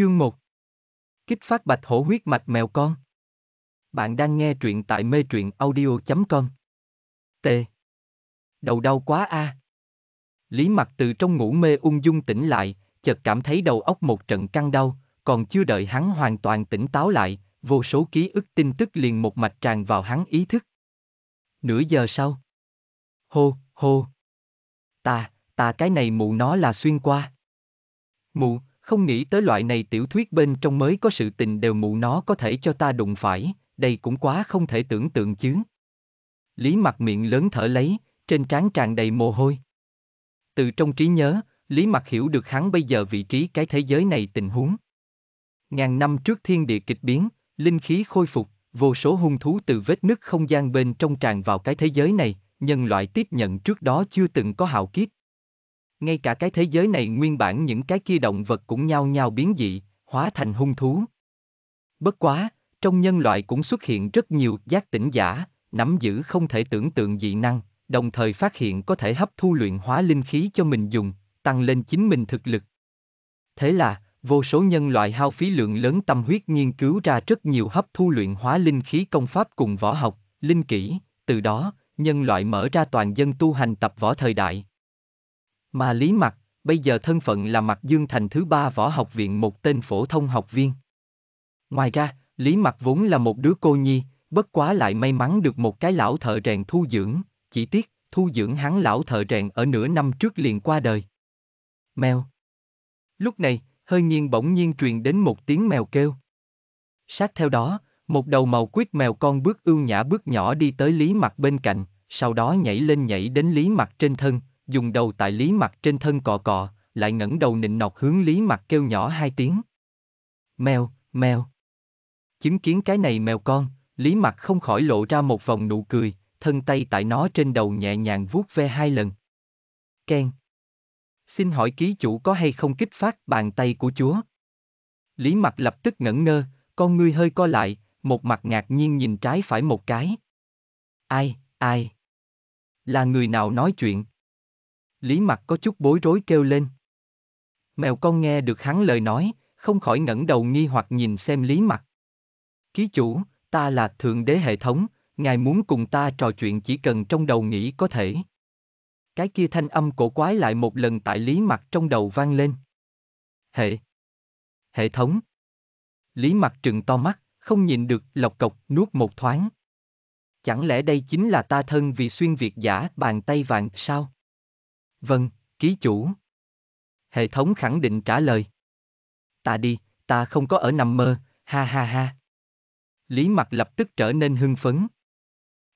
Chương 1 Kích phát bạch hổ huyết mạch mèo con Bạn đang nghe truyện tại mê truyện audio.com T Đầu đau quá a à. Lý mặt từ trong ngủ mê ung dung tỉnh lại, chợt cảm thấy đầu óc một trận căng đau, còn chưa đợi hắn hoàn toàn tỉnh táo lại, vô số ký ức tin tức liền một mạch tràn vào hắn ý thức. Nửa giờ sau Hô, hô Ta, ta cái này mụ nó là xuyên qua Mụ, không nghĩ tới loại này tiểu thuyết bên trong mới có sự tình đều mụ nó có thể cho ta đụng phải, đây cũng quá không thể tưởng tượng chứ. Lý mặt miệng lớn thở lấy, trên trán tràn đầy mồ hôi. Từ trong trí nhớ, Lý Mặc hiểu được hắn bây giờ vị trí cái thế giới này tình huống. Ngàn năm trước thiên địa kịch biến, linh khí khôi phục, vô số hung thú từ vết nứt không gian bên trong tràn vào cái thế giới này, nhân loại tiếp nhận trước đó chưa từng có hạo kiếp ngay cả cái thế giới này nguyên bản những cái kia động vật cũng nhao nhao biến dị, hóa thành hung thú. Bất quá, trong nhân loại cũng xuất hiện rất nhiều giác tỉnh giả, nắm giữ không thể tưởng tượng dị năng, đồng thời phát hiện có thể hấp thu luyện hóa linh khí cho mình dùng, tăng lên chính mình thực lực. Thế là, vô số nhân loại hao phí lượng lớn tâm huyết nghiên cứu ra rất nhiều hấp thu luyện hóa linh khí công pháp cùng võ học, linh kỹ, từ đó, nhân loại mở ra toàn dân tu hành tập võ thời đại, mà Lý Mặc, bây giờ thân phận là Mặc Dương thành thứ ba võ học viện một tên phổ thông học viên. Ngoài ra, Lý Mặc vốn là một đứa cô nhi, bất quá lại may mắn được một cái lão thợ rèn thu dưỡng, chỉ tiếc, thu dưỡng hắn lão thợ rèn ở nửa năm trước liền qua đời. Mèo. Lúc này, hơi nhiên bỗng nhiên truyền đến một tiếng mèo kêu. Sát theo đó, một đầu màu quýt mèo con bước ưu nhã bước nhỏ đi tới Lý Mặc bên cạnh, sau đó nhảy lên nhảy đến Lý Mặc trên thân, dùng đầu tại Lý Mặt trên thân cọ cọ, lại ngẩng đầu nịnh nọt hướng Lý Mặt kêu nhỏ hai tiếng. Mèo, mèo. Chứng kiến cái này mèo con, Lý Mặt không khỏi lộ ra một vòng nụ cười, thân tay tại nó trên đầu nhẹ nhàng vuốt ve hai lần. Ken. Xin hỏi ký chủ có hay không kích phát bàn tay của chúa? Lý Mặt lập tức ngẩn ngơ, con ngươi hơi co lại, một mặt ngạc nhiên nhìn trái phải một cái. Ai, ai? Là người nào nói chuyện? Lý mặt có chút bối rối kêu lên. Mèo con nghe được hắn lời nói, không khỏi ngẩng đầu nghi hoặc nhìn xem lý mặt. Ký chủ, ta là thượng đế hệ thống, ngài muốn cùng ta trò chuyện chỉ cần trong đầu nghĩ có thể. Cái kia thanh âm cổ quái lại một lần tại lý mặt trong đầu vang lên. Hệ. Hệ thống. Lý mặt trừng to mắt, không nhìn được, lọc cọc, nuốt một thoáng. Chẳng lẽ đây chính là ta thân vì xuyên việt giả bàn tay vàng sao? Vâng, ký chủ. Hệ thống khẳng định trả lời. Ta đi, ta không có ở nằm mơ, ha ha ha. Lý mặt lập tức trở nên hưng phấn.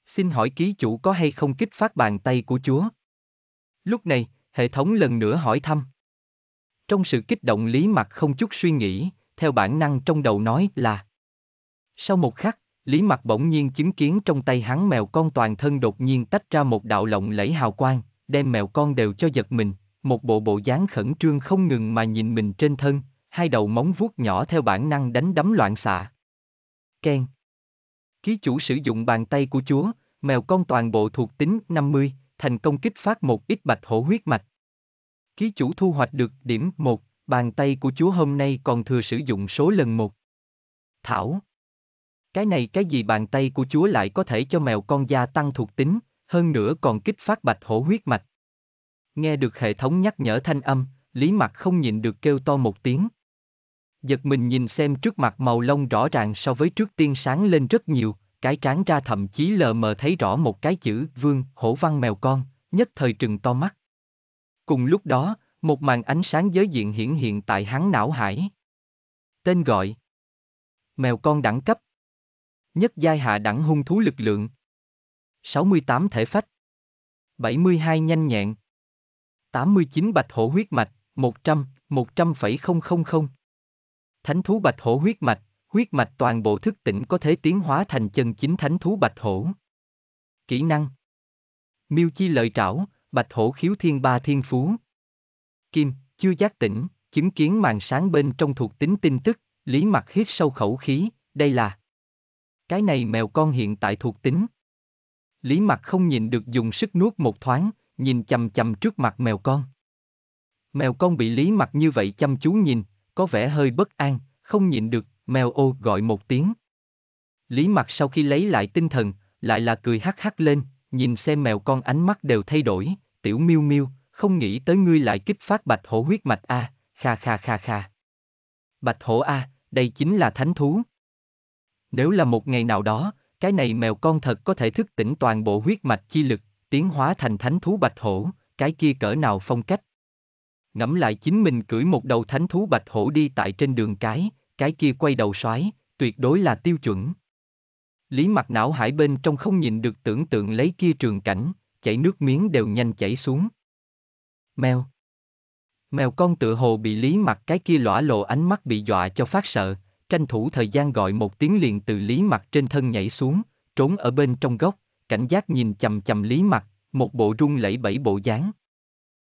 Xin hỏi ký chủ có hay không kích phát bàn tay của chúa? Lúc này, hệ thống lần nữa hỏi thăm. Trong sự kích động Lý mặt không chút suy nghĩ, theo bản năng trong đầu nói là. Sau một khắc, Lý mặt bỗng nhiên chứng kiến trong tay hắn mèo con toàn thân đột nhiên tách ra một đạo lộng lẫy hào quang, đem mèo con đều cho giật mình, một bộ bộ dáng khẩn trương không ngừng mà nhìn mình trên thân, hai đầu móng vuốt nhỏ theo bản năng đánh đấm loạn xạ. Ken Ký chủ sử dụng bàn tay của chúa, mèo con toàn bộ thuộc tính 50, thành công kích phát một ít bạch hổ huyết mạch. Ký chủ thu hoạch được điểm 1, bàn tay của chúa hôm nay còn thừa sử dụng số lần 1. Thảo Cái này cái gì bàn tay của chúa lại có thể cho mèo con gia tăng thuộc tính, hơn nữa còn kích phát bạch hổ huyết mạch. Nghe được hệ thống nhắc nhở thanh âm, Lý Mặc không nhịn được kêu to một tiếng. Giật mình nhìn xem trước mặt màu lông rõ ràng so với trước tiên sáng lên rất nhiều, cái trán ra thậm chí lờ mờ thấy rõ một cái chữ vương hổ văn mèo con, nhất thời trừng to mắt. Cùng lúc đó, một màn ánh sáng giới diện hiển hiện tại hắn não hải. Tên gọi Mèo con đẳng cấp Nhất giai hạ đẳng hung thú lực lượng 68 thể phách, 72 nhanh nhẹn, 89 bạch hổ huyết mạch, 100, 100,000. Thánh thú bạch hổ huyết mạch, huyết mạch toàn bộ thức tỉnh có thể tiến hóa thành chân chính thánh thú bạch hổ. Kỹ năng Miêu chi lợi trảo, bạch hổ khiếu thiên ba thiên phú. Kim, chưa giác tỉnh, chứng kiến màn sáng bên trong thuộc tính tin tức, lý mặt hít sâu khẩu khí, đây là Cái này mèo con hiện tại thuộc tính. Lý mặt không nhìn được dùng sức nuốt một thoáng, nhìn chầm chầm trước mặt mèo con. Mèo con bị lý mặt như vậy chăm chú nhìn, có vẻ hơi bất an, không nhịn được, mèo ô gọi một tiếng. Lý mặt sau khi lấy lại tinh thần, lại là cười hắc hắc lên, nhìn xem mèo con ánh mắt đều thay đổi, tiểu miêu miêu, không nghĩ tới ngươi lại kích phát bạch hổ huyết mạch a, kha kha kha kha. Bạch hổ a, đây chính là thánh thú. Nếu là một ngày nào đó, cái này mèo con thật có thể thức tỉnh toàn bộ huyết mạch chi lực, tiến hóa thành thánh thú bạch hổ, cái kia cỡ nào phong cách. Ngẫm lại chính mình cưỡi một đầu thánh thú bạch hổ đi tại trên đường cái, cái kia quay đầu xoáy, tuyệt đối là tiêu chuẩn. Lý mặt não hải bên trong không nhìn được tưởng tượng lấy kia trường cảnh, chảy nước miếng đều nhanh chảy xuống. Mèo. Mèo con tự hồ bị lý mặt cái kia lõa lộ ánh mắt bị dọa cho phát sợ, tranh thủ thời gian gọi một tiếng liền từ Lý Mặt trên thân nhảy xuống, trốn ở bên trong góc, cảnh giác nhìn chầm chầm Lý Mặt, một bộ rung lẫy bảy bộ dáng.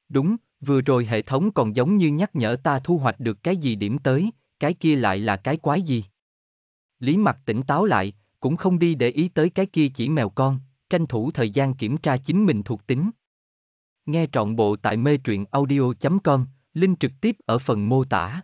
Đúng, vừa rồi hệ thống còn giống như nhắc nhở ta thu hoạch được cái gì điểm tới, cái kia lại là cái quái gì. Lý Mặt tỉnh táo lại, cũng không đi để ý tới cái kia chỉ mèo con, tranh thủ thời gian kiểm tra chính mình thuộc tính. Nghe trọn bộ tại mê truyện audio.com, link trực tiếp ở phần mô tả.